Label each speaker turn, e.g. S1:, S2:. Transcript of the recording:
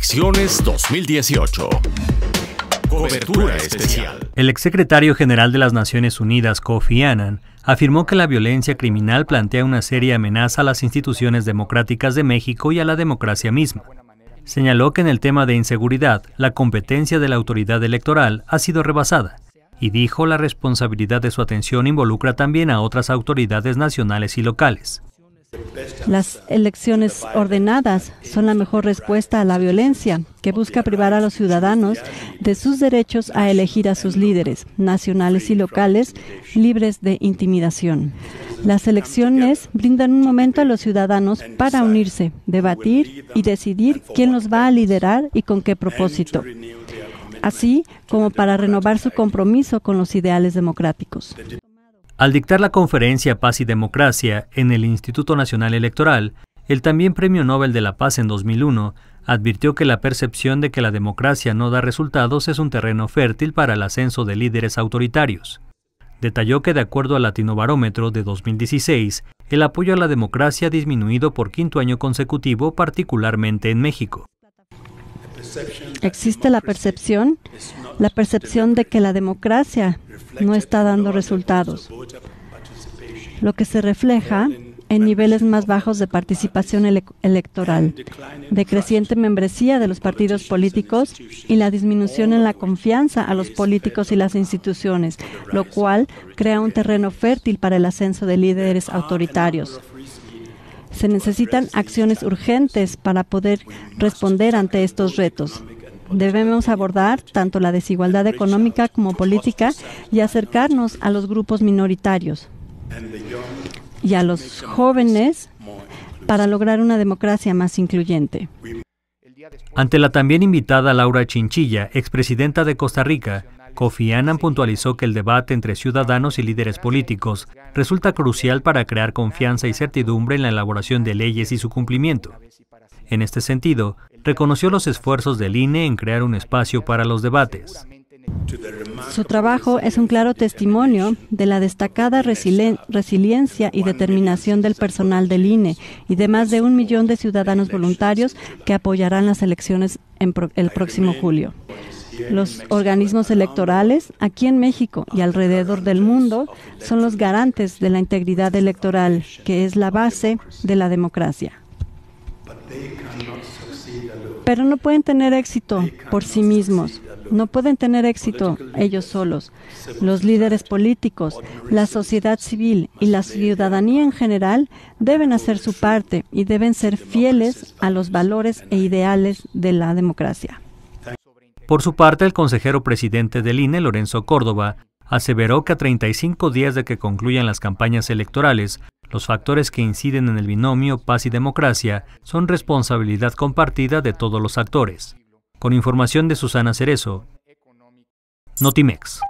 S1: Elecciones 2018. Cobertura especial. El exsecretario general de las Naciones Unidas, Kofi Annan, afirmó que la violencia criminal plantea una seria amenaza a las instituciones democráticas de México y a la democracia misma. Señaló que en el tema de inseguridad, la competencia de la autoridad electoral ha sido rebasada y dijo la responsabilidad de su atención involucra también a otras autoridades nacionales y locales.
S2: Las elecciones ordenadas son la mejor respuesta a la violencia que busca privar a los ciudadanos de sus derechos a elegir a sus líderes, nacionales y locales, libres de intimidación. Las elecciones brindan un momento a los ciudadanos para unirse, debatir y decidir quién los va a liderar y con qué propósito así como para renovar su compromiso con los ideales democráticos.
S1: Al dictar la conferencia Paz y Democracia en el Instituto Nacional Electoral, el también Premio Nobel de la Paz en 2001 advirtió que la percepción de que la democracia no da resultados es un terreno fértil para el ascenso de líderes autoritarios. Detalló que de acuerdo al Latinobarómetro de 2016, el apoyo a la democracia ha disminuido por quinto año consecutivo, particularmente en México.
S2: Existe la percepción, la percepción de que la democracia no está dando resultados, lo que se refleja en niveles más bajos de participación electoral, decreciente membresía de los partidos políticos y la disminución en la confianza a los políticos y las instituciones, lo cual crea un terreno fértil para el ascenso de líderes autoritarios. Se necesitan acciones urgentes para poder responder ante estos retos. Debemos abordar tanto la desigualdad económica como política y acercarnos a los grupos minoritarios y a los jóvenes para lograr una democracia más incluyente.
S1: Ante la también invitada Laura Chinchilla, expresidenta de Costa Rica, Kofi Annan puntualizó que el debate entre ciudadanos y líderes políticos resulta crucial para crear confianza y certidumbre en la elaboración de leyes y su cumplimiento. En este sentido, reconoció los esfuerzos del INE en crear un espacio para los debates.
S2: Su trabajo es un claro testimonio de la destacada resiliencia y determinación del personal del INE y de más de un millón de ciudadanos voluntarios que apoyarán las elecciones el próximo julio. Los organismos electorales aquí en México y alrededor del mundo son los garantes de la integridad electoral, que es la base de la democracia. Pero no pueden tener éxito por sí mismos. No pueden tener éxito ellos solos. Los líderes políticos, la sociedad civil y la ciudadanía en general deben hacer su parte y deben ser fieles a los valores e ideales de la democracia.
S1: Por su parte, el consejero presidente del INE, Lorenzo Córdoba, aseveró que a 35 días de que concluyan las campañas electorales, los factores que inciden en el binomio paz y democracia son responsabilidad compartida de todos los actores. Con información de Susana Cerezo, Notimex.